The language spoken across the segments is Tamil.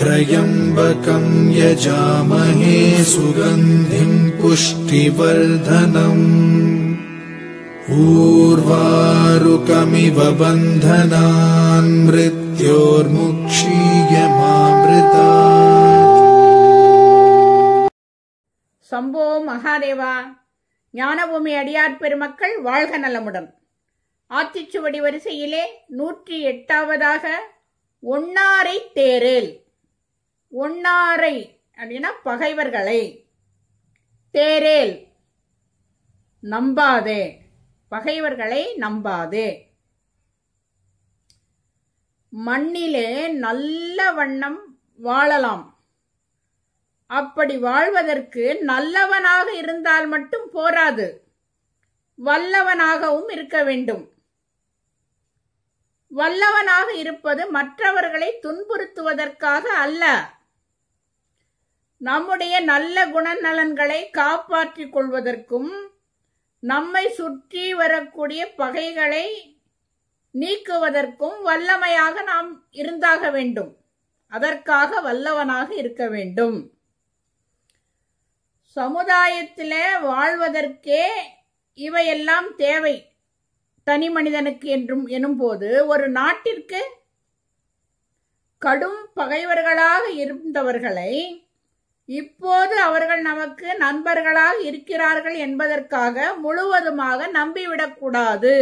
त्र्यम्बकम् यजामहे सुगन्धिम् पुष्टिवर्धनम् ऊर्वारुकमिव बन्धनान् मृत्योर्मुक्षीयमामृता சம்போ மகாதேவா ஞானபூமி அடியார் பெருமக்கள் வாழ்க நலமுடன் ஆத்திச்சுவடி வரிசையிலே நூற்றி எட்டாவதாக ஒன்னாரை தேரேல் ஒன்னாரை அப்படின்னா பகைவர்களை தேரேல் நம்பாதே பகைவர்களை நம்பாதே மண்ணிலே நல்ல வண்ணம் வாழலாம் அப்படி வாழ்வதற்கு நல்லவனாக இருந்தால் மட்டும் போராது வல்லவனாகவும் இருக்க வேண்டும் வல்லவனாக இருப்பது மற்றவர்களை துன்புறுத்துவதற்காக அல்ல நம்முடைய நல்ல குணநலன்களை காப்பாற்றிக் கொள்வதற்கும் நம்மை சுற்றி வரக்கூடிய பகைகளை நீக்குவதற்கும் வல்லமையாக நாம் இருந்தாக வேண்டும் அதற்காக வல்லவனாக இருக்க வேண்டும் சமுதாயத்தில் வாழ்வதற்கே இவையெல்லாம் தேவை தனி மனிதனுக்கு என்றும் எனும்போது ஒரு நாட்டிற்கு கடும் பகைவர்களாக இருந்தவர்களை இப்போது அவர்கள் நமக்கு நண்பர்களாக இருக்கிறார்கள் என்பதற்காக முழுவதுமாக நம்பிவிடக்கூடாது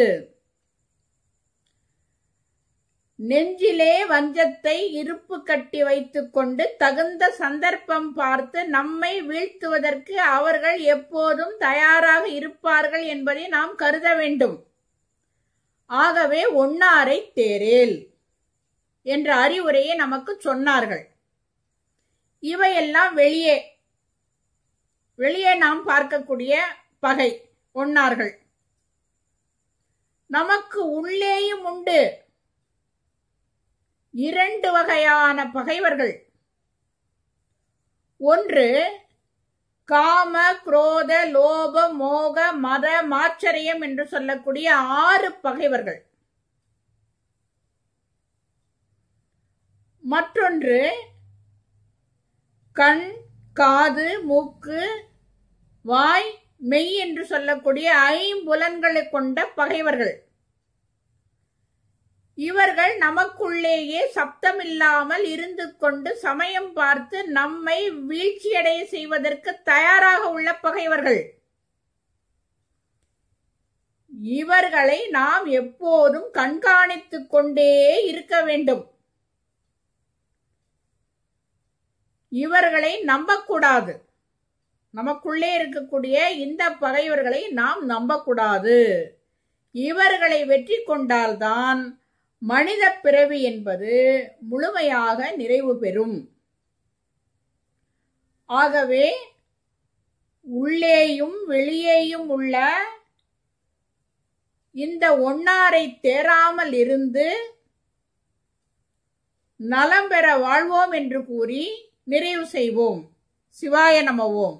நெஞ்சிலே வஞ்சத்தை இருப்பு கட்டி வைத்துக்கொண்டு தகுந்த சந்தர்ப்பம் பார்த்து நம்மை வீழ்த்துவதற்கு அவர்கள் எப்போதும் தயாராக இருப்பார்கள் என்பதை நாம் கருத வேண்டும் ஆகவே ஒன்னாரை தேரேல் என்ற அறிவுரையை நமக்கு சொன்னார்கள் இவையெல்லாம் வெளியே வெளியே நாம் பார்க்கக்கூடிய பகை ஒன்னார்கள் நமக்கு உள்ளேயும் உண்டு இரண்டு வகையான பகைவர்கள் ஒன்று காம குரோத லோப மோக மத மாச்சரியம் என்று சொல்லக்கூடிய ஆறு பகைவர்கள் மற்றொன்று கண் காது மூக்கு வாய் மெய் என்று சொல்லக்கூடிய ஐம்புலன்களை கொண்ட பகைவர்கள் இவர்கள் நமக்குள்ளேயே சப்தமில்லாமல் இருந்து கொண்டு சமயம் பார்த்து நம்மை வீழ்ச்சியடைய செய்வதற்கு தயாராக உள்ள பகைவர்கள் இவர்களை நாம் எப்போதும் கண்காணித்துக் கொண்டே இருக்க வேண்டும் இவர்களை நம்பக்கூடாது நமக்குள்ளே இருக்கக்கூடிய இந்த பகைவர்களை நாம் நம்பக்கூடாது இவர்களை வெற்றி கொண்டால்தான் மனித பிறவி என்பது முழுமையாக நிறைவு பெறும் ஆகவே உள்ளேயும் வெளியேயும் உள்ள இந்த ஒன்னாரை தேராமல் இருந்து நலம் பெற வாழ்வோம் என்று கூறி நிறைவு செய்வோம் சிவாய நமவோம்